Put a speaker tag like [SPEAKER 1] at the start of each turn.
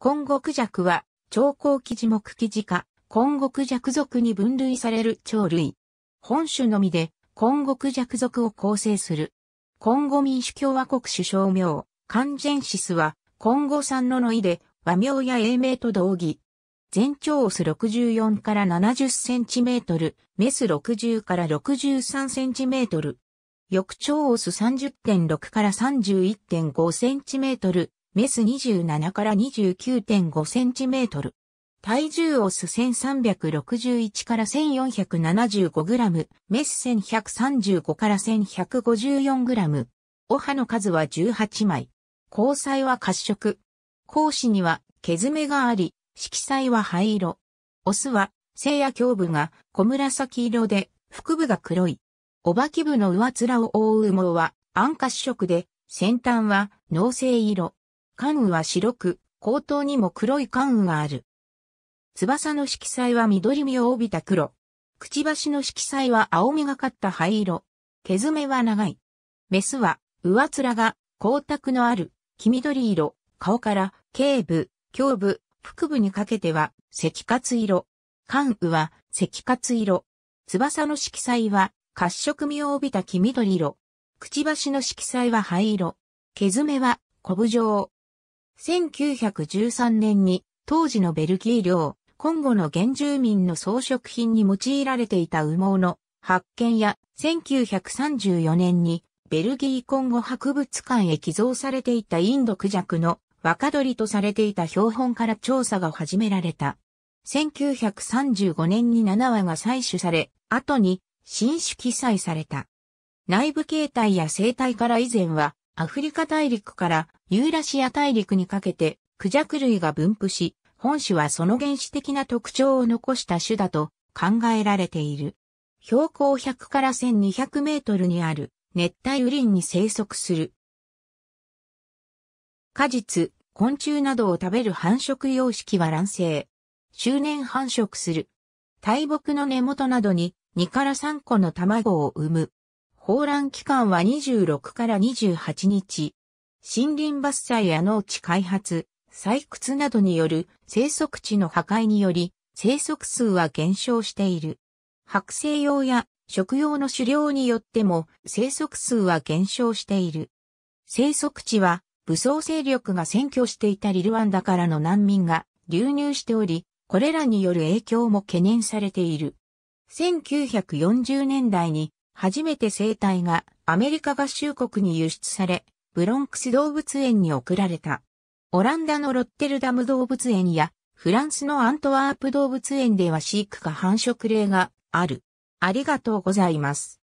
[SPEAKER 1] 金極弱は、長光記事目記事か、金極弱属に分類される鳥類。本種のみで、金極弱属を構成する。金後民主共和国首相名、カンジェンシスは、金後産のの意で、和名や英名と同義。全長オス64から70センチメートル、メス60から63センチメートル。翌長オス30.6から31.5センチメートル、メス27から29.5センチメートル。体重オス1361から1475グラム、メス1135から1154グラム。お歯の数は18枚。交際は褐色。講師には毛爪があり、色彩は灰色。オスは、背や胸部が小紫色で、腹部が黒い。おばき部の上面を覆う羽毛は暗褐色で、先端は脳性色。関羽は白く、後頭にも黒い関羽がある。翼の色彩は緑みを帯びた黒。くちばしの色彩は青みがかった灰色。毛爪は長い。メスは、上面が光沢のある、黄緑色。顔から、頸部、胸部、腹部にかけては、赤活色。関羽は、赤活色。翼の色彩は、褐色味を帯びた黄緑色。くちばしの色彩は灰色。毛爪は、コブ状。1913年に当時のベルギー領、コンゴの原住民の装飾品に用いられていた羽毛の発見や1934年にベルギーコンゴ博物館へ寄贈されていたインドクジャクの若鳥とされていた標本から調査が始められた。1935年に7羽が採取され、後に新種記載された。内部形態や生態から以前はアフリカ大陸からユーラシア大陸にかけてクジャク類が分布し、本種はその原始的な特徴を残した種だと考えられている。標高100から1200メートルにある熱帯雨林に生息する。果実、昆虫などを食べる繁殖様式は卵生。周年繁殖する。大木の根元などに2から3個の卵を産む。放乱期間は26から28日。森林伐採や農地開発、採掘などによる生息地の破壊により、生息数は減少している。白製用や食用の狩猟によっても生息数は減少している。生息地は武装勢力が占拠していたリルワンダからの難民が流入しており、これらによる影響も懸念されている。1940年代に初めて生体がアメリカ合衆国に輸出され、ブロンクス動物園に送られた。オランダのロッテルダム動物園やフランスのアントワープ動物園では飼育か繁殖例がある。ありがとうございます。